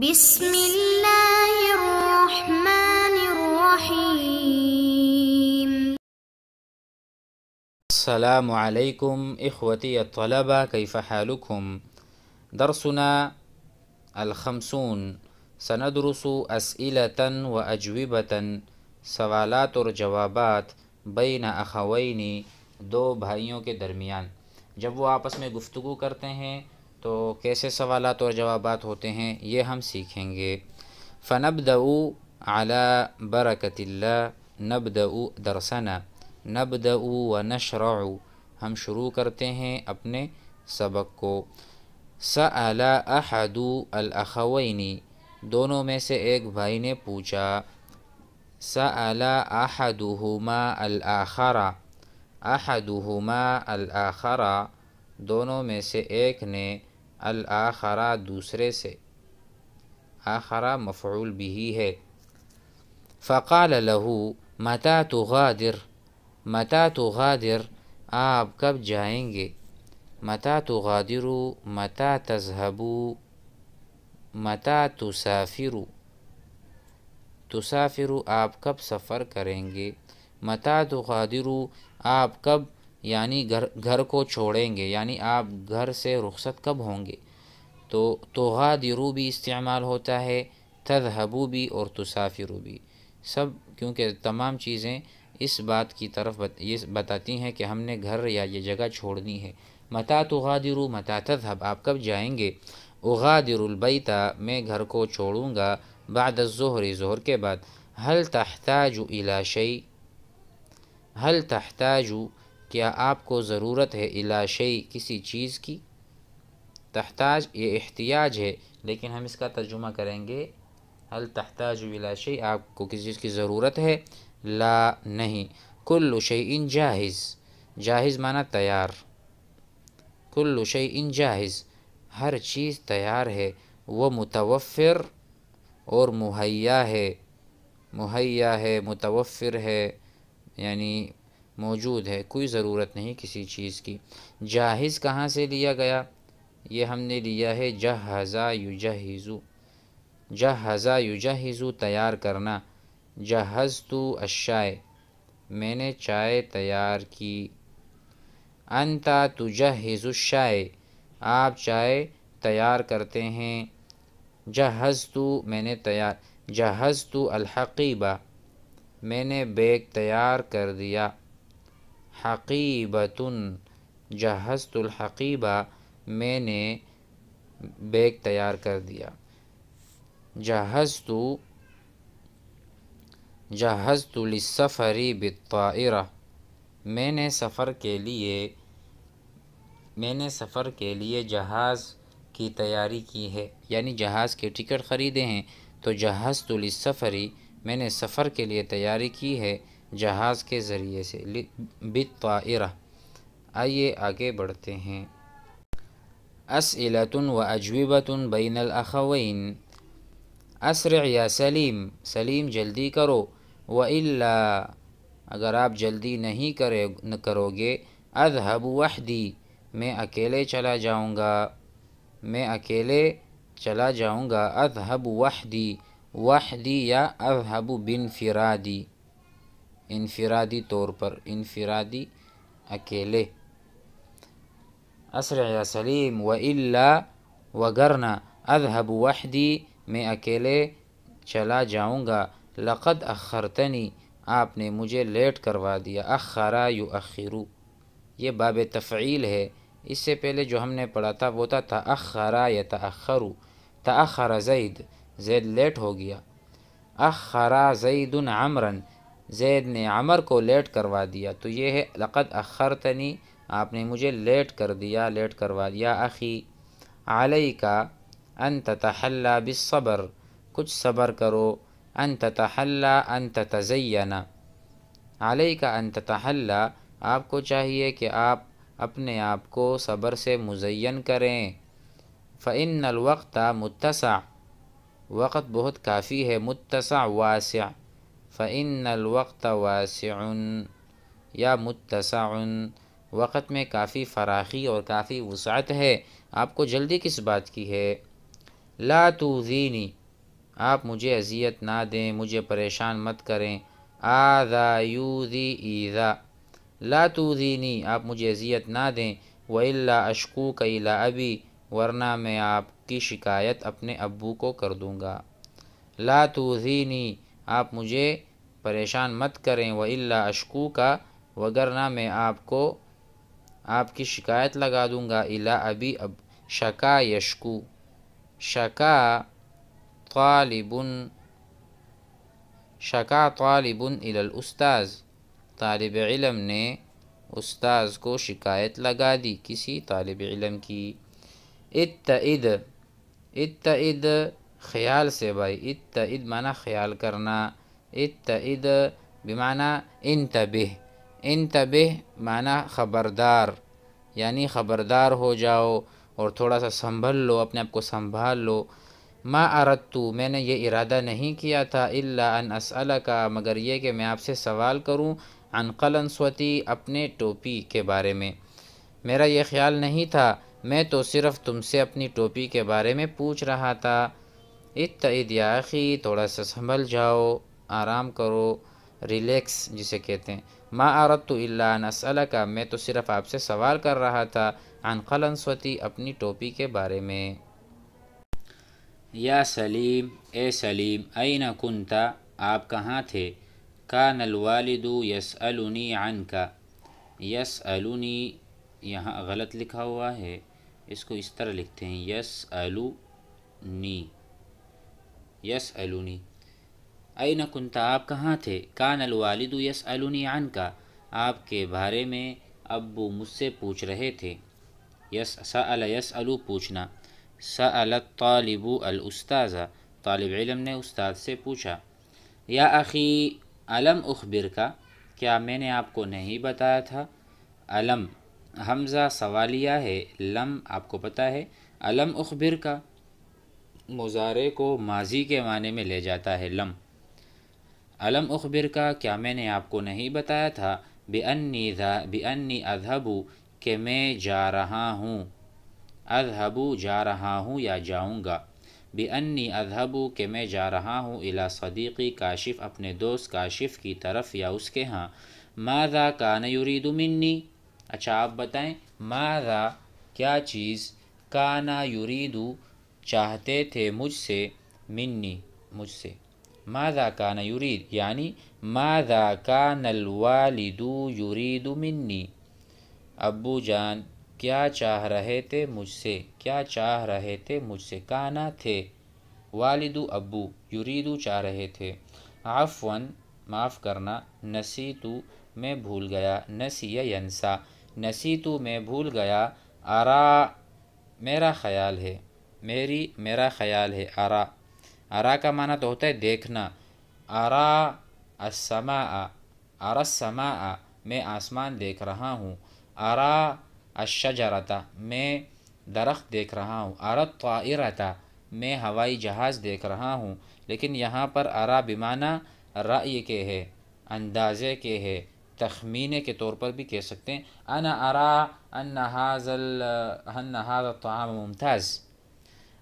بسم اللہ الرحمن الرحیم السلام علیکم اخوتی الطلبہ کیف حالکم درسنا الخمسون سندرس اسئلتا و اجوبتا سوالات اور جوابات بین اخوینی دو بھائیوں کے درمیان جب وہ آپس میں گفتگو کرتے ہیں تو کیسے سوالات اور جوابات ہوتے ہیں یہ ہم سیکھیں گے فنب دعو اعلیٰ برکت اللہ نب دعو درسنا نب دعو و نشرع ہم شروع کرتے ہیں اپنے سبق کو سلی احدو الاخوینی دونوں میں سے ایک بھائی نے پوچھا سلی احدہما الخرا احدہما الاخرا دونوں میں سے ایک نے الآخرا دوسرے سے آخرا مفعول بھی ہے فقال لہو متا تو غادر متا تو غادر آپ کب جائیں گے متا تو تغرو متا تذہبو متا تصافر تصافر آپ کب سفر کریں گے متا تو متعدر آپ کب یعنی گھر گھر کو چھوڑیں گے یعنی آپ گھر سے رخصت کب ہوں گے تو توغا درو بھی استعمال ہوتا ہے تذہبو بھی اور تصافرو بھی سب کیونکہ تمام چیزیں اس بات کی طرف یہ بتاتی ہیں کہ ہم نے گھر یا یہ جگہ چھوڑنی ہے متا توغا درو متا تذہب آپ کب جائیں گے اغا در البیتا میں گھر کو چھوڑوں گا بعد ظہر ظہر کے بعد حل تحتاج الاشی حل ہل تحتاج کیا آپ کو ضرورت ہے الاشی کسی چیز کی تحتاج یہ احتیاج ہے لیکن ہم اس کا ترجمہ کریں گے حل تحتاج الاشی آپ کو کسی چیز کی ضرورت ہے لا نہیں کل شیئن جاہز جاہز مانا تیار کل شیئن جاہز ہر چیز تیار ہے وہ متوفر اور مہیا ہے مہیا ہے متوفر ہے یعنی موجود ہے کوئی ضرورت نہیں کسی چیز کی جاہز کہاں سے لیا گیا یہ ہم نے لیا ہے جہزا یجہزو جہزا یجہزو تیار کرنا جہز تو اشائے میں نے چائے تیار کی انتا تجہزو الشائے آپ چائے تیار کرتے ہیں جہز تو میں نے تیار جہز تو الحقیبہ میں نے بیگ تیار کر دیا حقیبتن جہست الحقیبہ میں نے بیگ تیار کر دیا جہاز جہست لسفری بالطائرہ میں نے سفر کے لیے میں نے سفر کے لیے جہاز کی تیاری کی ہے یعنی جہاز کے ٹکٹ خریدے ہیں تو جہازت الصفری میں نے سفر کے لیے تیاری کی ہے جہاز کے ذریعے سے بطائرہ آئیے آگے بڑھتے ہیں و بین الاخوین اسرع یا سلیم سلیم جلدی کرو و الا اگر آپ جلدی نہیں کرے کرو گے اذهب وحدی میں اکیلے چلا جاؤں گا میں اکیلے چلا جاؤں گا اذهب وحدی وحدی یا اذهب بن فرادی انفرادی طور پر انفرادی اکیلے یا سلیم و اللہ وگرنا اذهب وحدی میں اکیلے چلا جاؤں گا لقد اخرتنی آپ نے مجھے لیٹ کروا دیا اخرا یو اخیرو یہ باب تفعیل ہے اس سے پہلے جو ہم نے پڑھا تھا وہ تھا تاخرا یا تاخرو تاخر زید زید لیٹ ہو گیا اخرا زید عمرن زید نے عمر کو لیٹ کروا دیا تو یہ ہے لقد اخرتنی آپ نے مجھے لیٹ کر دیا لیٹ کروا دیا اخی علی کا ان تتحلہ بصبر کچھ صبر کرو ان ان تتزینا علی کا ان تتحلہ آپ کو چاہیے کہ آپ اپنے آپ کو صبر سے مزین کریں فعن الْوَقْتَ مُتَّسَعْ وقت بہت کافی ہے متسع واسع فعن الوقت واسع یا متسع وقت میں کافی فراخی اور کافی وسعت ہے آپ کو جلدی کس بات کی ہے لا توذینی آپ مجھے اذیت نہ دیں مجھے پریشان مت کریں آ یوذی یو زی توذینی آپ مجھے اذیت نہ دیں و اشکو کلا ابی ورنہ میں آپ کی شکایت اپنے ابو کو کر دوں گا لا توذینی آپ مجھے پریشان مت کریں و اللہ اشکو کا وگرنہ میں آپ کو آپ کی شکایت لگا دوں گا الا ابی اب شکا یشکو شکا طالب ال شکا طالب الاستاذ طالب علم نے استاذ کو شکایت لگا دی کسی طالب علم کی اتعد اتعد خیال سے بھائی اتعد مانا خیال کرنا اتعد بھی مانا ان معنی ان مانا خبردار یعنی خبردار ہو جاؤ اور تھوڑا سا سنبھل لو اپنے آپ کو سنبھال لو ما عرتوں میں نے یہ ارادہ نہیں کیا تھا اللہ انصل کا مگر یہ کہ میں آپ سے سوال کروں قلن سوتی اپنے ٹوپی کے بارے میں میرا یہ خیال نہیں تھا میں تو صرف تم سے اپنی ٹوپی کے بارے میں پوچھ رہا تھا یا اخی تھوڑا سا سنبھل جاؤ آرام کرو ریلیکس جسے کہتے ہیں ما عرت تو اللہ کا میں تو صرف آپ سے سوال کر رہا تھا قلن سوتی اپنی ٹوپی کے بارے میں یا سلیم اے سلیم اے کنتا آپ کہاں تھے کا نل والدو یس عن کا یس النی یہاں غلط لکھا ہوا ہے اس کو اس طرح لکھتے ہیں یس ال یس الونی اے کنتا آپ کہاں تھے کان الوالد یس الونی عن کا آپ کے بارے میں ابو مجھ سے پوچھ رہے تھے یس سأل ال یس الو پوچھنا سأل الطالب الاستاذہ طالب علم نے استاد سے پوچھا یا اخی علم اخبر کا کیا میں نے آپ کو نہیں بتایا تھا علم حمزہ سوالیہ ہے لم آپ کو پتہ ہے علم اخبر کا مزارے کو ماضی کے معنی میں لے جاتا ہے لم علم اخبر کا کیا میں نے آپ کو نہیں بتایا تھا بے انی بے انی اذہب کہ میں جا رہا ہوں اذہبو جا رہا ہوں یا جاؤں گا بے انی اذہبو کہ میں جا رہا ہوں الا صدیقی کاشف اپنے دوست کاشف کی طرف یا اس کے ہاں ماذا کان یرید منی اچھا آپ بتائیں ماذا کیا چیز کانا یریدو چاہتے تھے مجھ سے منی مجھ سے ماذا کان یرید یعنی ماذا کان الوالد یرید منی ابو جان کیا چاہ رہے تھے مجھ سے کیا چاہ رہے تھے مجھ سے کانا تھے والدو ابو یریدو چاہ رہے تھے عفون معاف کرنا نسی تو میں بھول گیا نسی ینسا نسی تو میں بھول گیا آرا میرا خیال ہے میری میرا خیال ہے آرا آرا کا معنی تو ہوتا ہے دیکھنا آرا اسما آرا سما آ میں آسمان دیکھ رہا ہوں آرا الشجرتا میں درخت دیکھ رہا ہوں آرا طائرتا میں ہوائی جہاز دیکھ رہا ہوں لیکن یہاں پر آرا بیمانہ رائے کے ہے اندازے کے ہے تخمینے کے طور پر بھی کہہ سکتے ہیں ان آرا ان طا ممتاز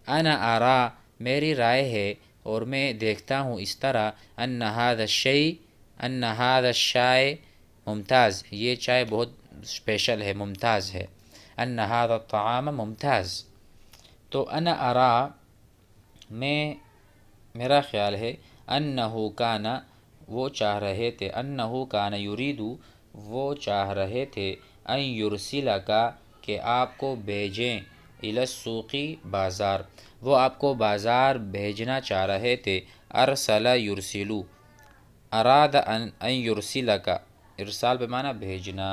انا آرا میری رائے ہے اور میں دیکھتا ہوں اس طرح ان نہاد شعی ان نہاد شائے ممتاز یہ چائے بہت اسپیشل ہے ممتاز ہے ان نہاد الطعام ممتاز تو ان آرا میں میرا خیال ہے ان نہو وہ چاہ رہے تھے انہو کانا یوریدو وہ چاہ رہے تھے ان یورسلا کا کہ آپ کو بھیجیں السوقی بازار وہ آپ کو بازار بھیجنا چاہ رہے تھے ارسلہ یورسلو اراد ان یرسل کا ارسال پیمانہ بھیجنا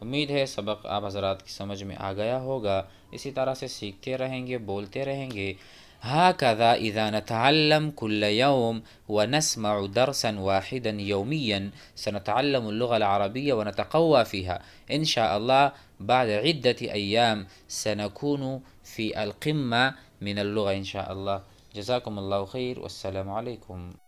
امید ہے سبق آپ حضرات کی سمجھ میں آ گیا ہوگا اسی طرح سے سیکھتے رہیں گے بولتے رہیں گے هكذا إذا نتعلم كل يوم ونسمع درسا واحدا يوميا سنتعلم اللغة العربية ونتقوى فيها إن شاء الله بعد عدة أيام سنكون في القمة من اللغة إن شاء الله جزاكم الله خير والسلام عليكم